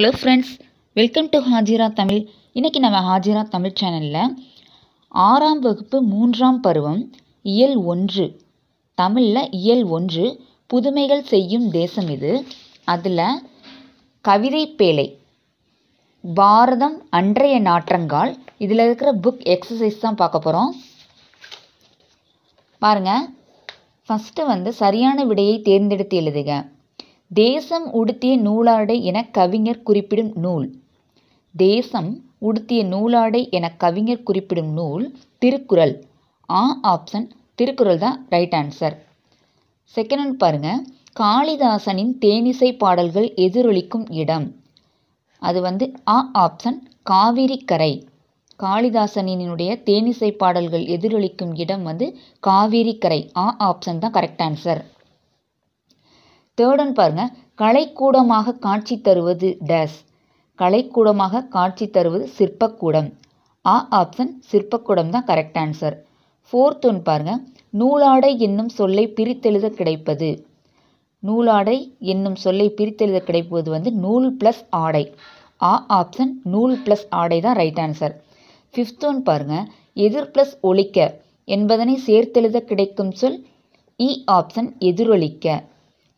hello friends welcome to Hajira Tamil இன்றைக்கி நம்ம ஹாஜிரா தமிழ் சேனலில் ஆறாம் வகுப்பு மூன்றாம் பருவம் இயல் ஒன்று தமிழில் இயல் ஒன்று புதுமைகள் செய்யும் தேசம் இது அதில் கவிதை பேழை பாரதம் அன்றைய நாற்றங்கால் இதில் இருக்கிற புக் எக்ஸசைஸ் தான் பார்க்க போகிறோம் பாருங்கள் ஃபஸ்ட்டு வந்து சரியான விடையை தேர்ந்தெடுத்து எழுதுக தேசம் உடுத்திய நூலாடை என கவிஞர் குறிப்பிடும் நூல் தேசம் உடுத்திய நூலாடை என கவிஞர் குறிப்பிடும் நூல் திருக்குறள் ஆ ஆப்ஷன் திருக்குறள் தான் ரைட் ஆன்சர் செகண்ட் ஒன் பாருங்கள் காளிதாசனின் தேனிசை பாடல்கள் எதிரொலிக்கும் இடம் அது வந்து ஆ ஆப்ஷன் காவிரி கரை காளிதாசனினுடைய தேனிசை பாடல்கள் எதிரொலிக்கும் இடம் வந்து காவிரி கரை ஆ ஆப்ஷன் தான் கரெக்ட் ஆன்சர் தேர்டுன்னு பாருங்க கலைக்கூடமாக காட்சி தருவது டேஸ் கலைக்கூடமாக காட்சி தருவது சிற்பக்கூடம் ஆ ஆப்ஷன் சிற்பக்கூடம் தான் கரெக்ட் ஆன்சர் ஃபோர்த் ஒன் பாருங்க நூலாடை என்னும் சொல்லை பிரித்தெழுத கிடைப்பது நூலாடை என்னும் சொல்லை பிரித்தெழுத கிடைப்பது வந்து நூல் ப்ளஸ் ஆடை ஆ ஆப்ஷன் நூல் ப்ளஸ் ஆடை தான் ரைட் ஆன்சர் ஃபிஃப்த் ஒன் பாருங்க எதிர் ப்ளஸ் ஒழிக்க என்பதனை சேர்த்தெழுத கிடைக்கும் சொல் இ e ஆப்ஷன் எதிரொலிக்க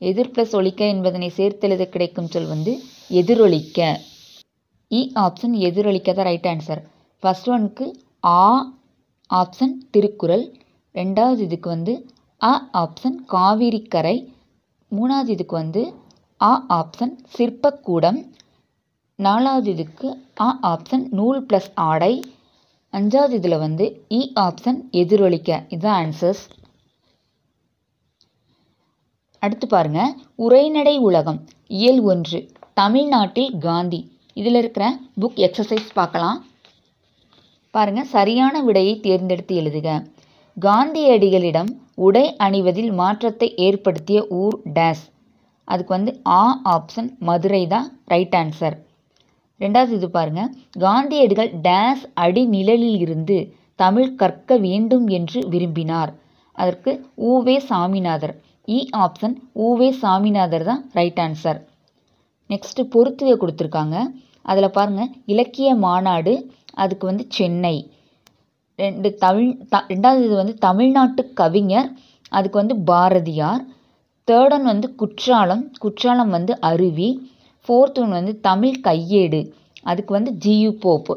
எதிர் ப்ளஸ் ஒழிக்க என்பதனை சேர்த்தெழுத கிடைக்கும் சொல் வந்து எதிரொலிக்க இ ஆப்ஷன் எதிரொலிக்க தான் ரைட் ஆன்சர் ஃபர்ஸ்ட் ஒனுக்கு ஆ ஆப்ஷன் திருக்குறள் ரெண்டாவது இதுக்கு வந்து அ ஆப்ஷன் காவிரிக்கரை மூணாவது இதுக்கு வந்து அ ஆப்ஷன் சிற்பக்கூடம் நாலாவது இதுக்கு அ ஆப்ஷன் நூல் ப்ளஸ் ஆடை அஞ்சாவது இதில் வந்து இ e ஆப்ஷன் எதிரொலிக்க இதுதான் ஆன்சர்ஸ் அடுத்து பாருங்க உரைநடை உலகம் இயல் ஒன்று தமிழ்நாட்டில் காந்தி இதில் இருக்கிற புக் எக்ஸசைஸ் பார்க்கலாம் பாருங்க சரியான விடையை தேர்ந்தெடுத்து எழுதுக காந்தியடிகளிடம் உடை அணிவதில் மாற்றத்தை ஏற்படுத்திய ஊர் டேஸ் அதுக்கு வந்து ஆ ஆப்ஷன் மதுரை தான் ரைட் ஆன்சர் ரெண்டாவது இது பாருங்கள் காந்தியடிகள் டேஸ் அடிநிழலில் இருந்து தமிழ் கற்க வேண்டும் என்று விரும்பினார் அதற்கு ஊவே சாமிநாதர் இ ஆப்ஷன் ஊவே சாமிநாதர் தான் ரைட் ஆன்சர் நெக்ஸ்ட்டு பொறுத்துவே கொடுத்துருக்காங்க அதில் பாருங்கள் இலக்கிய மாநாடு அதுக்கு வந்து சென்னை ரெண்டு தமிழ் த ரெண்டாவது இது வந்து தமிழ்நாட்டு கவிஞர் அதுக்கு வந்து பாரதியார் தேர்ட் ஒன் வந்து குற்றாலம் குற்றாலம் வந்து அருவி ஃபோர்த் ஒன் வந்து தமிழ் கையேடு அதுக்கு வந்து ஜியு போப்பு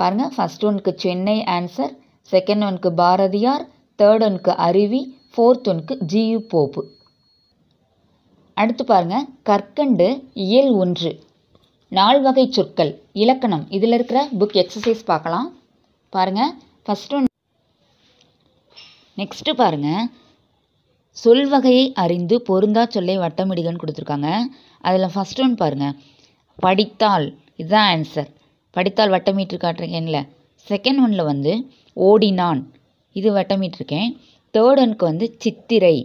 பாருங்கள் ஃபஸ்ட் ஒனுக்கு சென்னை ஆன்சர் செகண்ட் ஒனுக்கு பாரதியார் தேர்ட் ஒனுக்கு அருவி ஃபோர்த் ஒன்க்கு ஜியு போப்பு அடுத்து பாருங்க கற்கண்டு இயல் ஒன்று நால் வகை சொற்கள் இலக்கணம் இதில் இருக்கிற புக் எக்ஸசைஸ் பார்க்கலாம் பாருங்க ஃபஸ்ட் ஒன் நெக்ஸ்ட்டு பாருங்கள் சொல் வகையை அறிந்து பொருந்தா சொல்லை வட்டமிடுகன்னு கொடுத்துருக்காங்க அதில் ஃபஸ்ட் ஒன் பாருங்கள் படித்தால் இதுதான் ஆன்சர் படித்தால் வட்டமிட்டு காட்டுறீங்கன்ல செகண்ட் ஒன்ல வந்து ஓடினான் இது வட்டமிட்டிருக்கேன் தேர்ட் ஒனுக்கு வந்து சித்திரை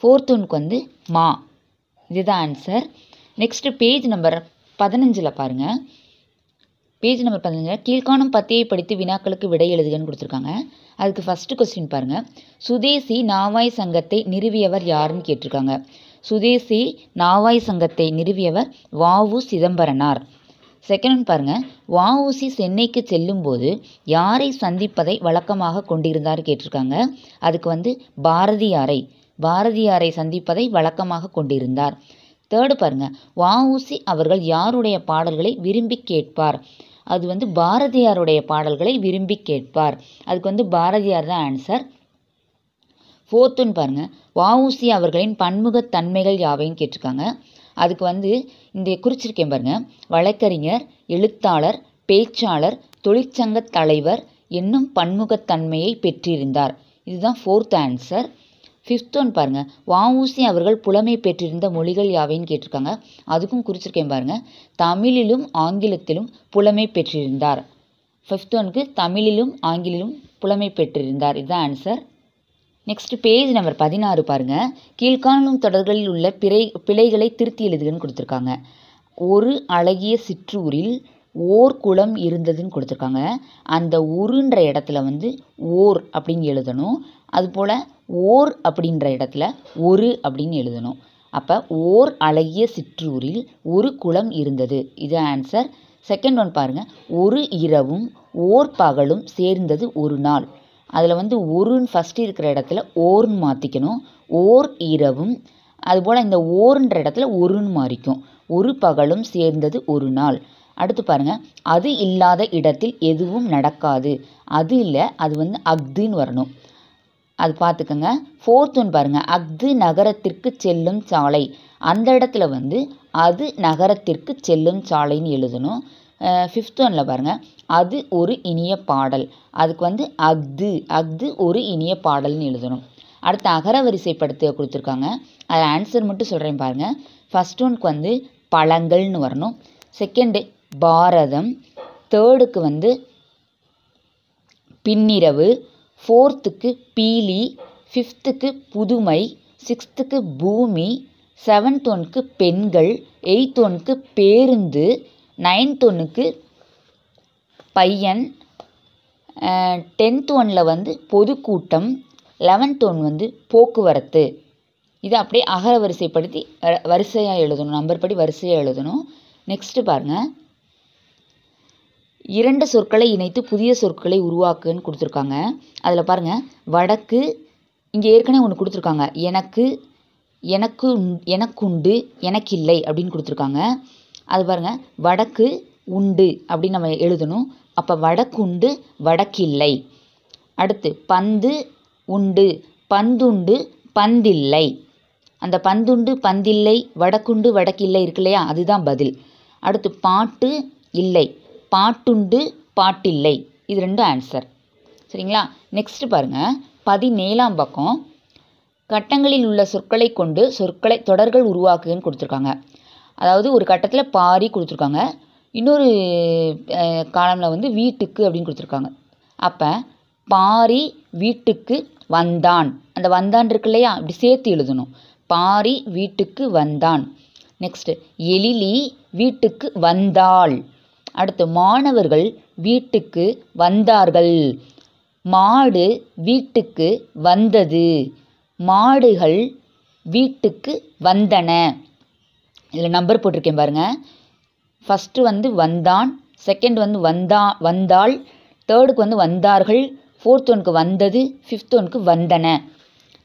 ஃபோர்த் ஒனுக்கு வந்து மா இதுதான் ஆன்சர் நெக்ஸ்ட்டு பேஜ் நம்பர் பதினஞ்சில் பாருங்கள் பேஜ் நம்பர் பதினஞ்சில் கீழ்காணும் பத்தியை படித்து வினாக்களுக்கு விடை எழுதுகன்னு கொடுத்துருக்காங்க அதுக்கு ஃபஸ்ட்டு கொஸ்டின் பாருங்கள் சுதேசி நாவாய் சங்கத்தை நிறுவியவர் யாருன்னு கேட்டிருக்காங்க சுதேசி நாவாய் சங்கத்தை நிறுவியவர் வாவு சிதம்பரனார் செகண்ட் பாருங்க பாருங்கள் வஉசி சென்னைக்கு செல்லும்போது யாரை சந்திப்பதை வழக்கமாக கொண்டிருந்தார் கேட்டிருக்காங்க அதுக்கு வந்து பாரதியாரை பாரதியாரை சந்திப்பதை வழக்கமாக கொண்டிருந்தார் தேர்டு பாருங்க வஉசி அவர்கள் யாருடைய பாடல்களை விரும்பி கேட்பார் அது வந்து பாரதியாருடைய பாடல்களை விரும்பி கேட்பார் அதுக்கு வந்து பாரதியார் தான் ஆன்சர் ஃபோர்த்துன்னு பாருங்கள் வஉசி அவர்களின் பன்முகத் தன்மைகள் யாவையும் கேட்டிருக்காங்க அதுக்கு வந்து இந்த குறிச்சிருக்கேன் பாருங்கள் வழக்கறிஞர் எழுத்தாளர் பேச்சாளர் தொழிற்சங்க தலைவர் என்னும் பன்முகத்தன்மையை பெற்றிருந்தார் இதுதான் ஃபோர்த் ஆன்சர் ஃபிஃப்த் ஒன் பாருங்கள் வஉசி அவர்கள் புலமை பெற்றிருந்த மொழிகள் யாவைன்னு கேட்டிருக்காங்க அதுக்கும் குறிச்சிருக்கேன் பாருங்கள் தமிழிலும் ஆங்கிலத்திலும் புலமை பெற்றிருந்தார் ஃபிஃப்த் ஒனுக்கு தமிழிலும் ஆங்கிலிலும் புலமை பெற்றிருந்தார் இதுதான் ஆன்சர் நெக்ஸ்ட் பேஜ் நம்பர் பதினாறு பாருங்கள் கீழ்காணும் தொடர்களில் உள்ள பிறை பிழைகளை திருத்தி எழுதுகன்னு கொடுத்துருக்காங்க ஒரு அழகிய சிற்றூரில் ஓர் குளம் இருந்ததுன்னு கொடுத்துருக்காங்க அந்த உருன்ற இடத்துல வந்து ஓர் அப்படின்னு எழுதணும் அதுபோல் ஓர் அப்படின்ற இடத்துல ஒரு அப்படின்னு எழுதணும் அப்போ ஓர் அழகிய சிற்றூரில் ஒரு குளம் இருந்தது இது ஆன்சர் செகண்ட் ஒன் பாருங்கள் ஒரு இரவும் ஓர் பகலும் சேர்ந்தது ஒரு நாள் அதில் வந்து ஒருன்னு ஃபஸ்ட்டு இருக்கிற இடத்துல ஓர்னு மாற்றிக்கணும் ஓர் இரவும் அதுபோல் இந்த ஓர்ன்ற இடத்துல ஒருன்னு மாறிக்கும் ஒரு பகலும் சேர்ந்தது ஒரு நாள் அடுத்து பாருங்கள் அது இல்லாத இடத்தில் எதுவும் நடக்காது அது இல்லை அது வந்து அக்துன்னு வரணும் அது பார்த்துக்கோங்க ஃபோர்த் பாருங்கள் அஃது நகரத்திற்கு செல்லும் சாலை அந்த இடத்துல வந்து அது நகரத்திற்கு செல்லும் சாலைன்னு எழுதணும் ஃபிஃப்த் ஒனில் பாருங்கள் அது ஒரு இனிய பாடல் அதுக்கு வந்து அஃது அஃது ஒரு இனிய பாடல்னு எழுதணும் அடுத்து அகர வரிசைப்படுத்த கொடுத்துருக்காங்க அதில் ஆன்சர் மட்டும் சொல்கிறேன் பாருங்கள் ஃபஸ்ட் ஒன்க்கு வந்து பழங்கள்னு வரணும் செகண்டு பாரதம் தேர்டுக்கு வந்து பின்னிரவு ஃபோர்த்துக்கு பீலி ஃபிஃப்த்துக்கு புதுமை சிக்ஸ்த்துக்கு பூமி செவன்த் ஒன்க்கு பெண்கள் எயித் ஒனுக்கு பேருந்து நைன்த் ஒன்றுக்கு பையன் டென்த் ஒனில் வந்து பொதுக்கூட்டம் லெவன்த் ஒன் வந்து போக்குவரத்து இதை அப்படியே அகர வரிசைப்படுத்தி வரிசையாக எழுதணும் நம்பர் படி வரிசையாக எழுதணும் நெக்ஸ்ட்டு பாருங்கள் இரண்டு சொற்களை இணைத்து புதிய சொற்களை உருவாக்குன்னு கொடுத்துருக்காங்க அதில் பாருங்கள் வடக்கு இங்கே ஏற்கனவே ஒன்று கொடுத்துருக்காங்க எனக்கு எனக்கு எனக்குண்டு எனக்கில்லை அப்படின்னு கொடுத்துருக்காங்க அது பாருங்கள் வடக்கு உண்டு அப்படின்னு நம்ம எழுதணும் அப்போ வடக்குண்டு வடக்கில்லை அடுத்து பந்து உண்டு பந்துண்டு பந்தில்லை அந்த பந்துண்டு பந்தில்லை வடக்குண்டு வடக்கில்லை இருக்கு இல்லையா அதுதான் பதில் அடுத்து பாட்டு இல்லை பாட்டுண்டு பாட்டில்லை இது ரெண்டும் ஆன்சர் சரிங்களா நெக்ஸ்ட்டு பாருங்கள் பதினேழாம் பக்கம் கட்டங்களில் உள்ள சொற்களை கொண்டு சொற்களை தொடர்கள் உருவாக்குன்னு கொடுத்துருக்காங்க அதாவது ஒரு கட்டத்தில் பாரி கொடுத்துருக்காங்க இன்னொரு காலமில் வந்து வீட்டுக்கு அப்படின்னு கொடுத்துருக்காங்க அப்போ பாரி வீட்டுக்கு வந்தான் அந்த வந்தான் இருக்கு இல்லையா அப்படி சேர்த்து எழுதணும் பாரி வீட்டுக்கு வந்தான் நெக்ஸ்ட்டு எழிலி வீட்டுக்கு வந்தாள் அடுத்து மாணவர்கள் வீட்டுக்கு வந்தார்கள் மாடு வீட்டுக்கு வந்தது மாடுகள் வீட்டுக்கு வந்தன இதில் நம்பர் போட்டிருக்கேன் பாருங்கள் ஃபஸ்ட்டு வந்து வந்தான் செகண்ட் வந்து வந்தா வந்தாள் தேர்டுக்கு வந்து வந்தார்கள் ஃபோர்த் ஒனுக்கு வந்தது ஃபிஃப்த் ஒனுக்கு வந்தன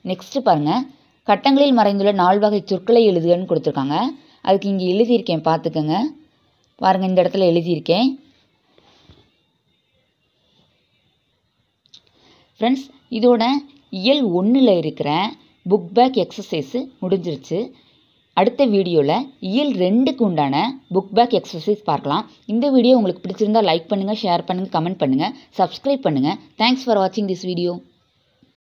நெக்ஸ்ட்டு பாருங்கள் கட்டங்களில் மறைந்துள்ள நால்வகை சொற்களை எழுதுகன்னு கொடுத்துருக்காங்க அதுக்கு இங்கே எழுதியிருக்கேன் பார்த்துக்கோங்க பாருங்கள் இந்த இடத்துல எழுதியிருக்கேன் ஃப்ரெண்ட்ஸ் இதோட இயல் ஒன்றில் இருக்கிற புக் பேக் எக்ஸசைஸு முடிஞ்சிருச்சு அடுத்த வீடியோவில் இயல் ரெண்டுக்கு உண்டான புக் பேக் எக்ஸசைஸ் பார்க்கலாம் இந்த வீடியோ உங்களுக்கு பிடிச்சிருந்தால் லைக் பண்ணுங்கள் ஷேர் பண்ணுங்கள் கமெண்ட் பண்ணுங்கள் சப்ஸ்கிரைப் பண்ணுங்கள் தேங்க்ஸ் ஃபார் வாட்சிங் திஸ் வீடியோ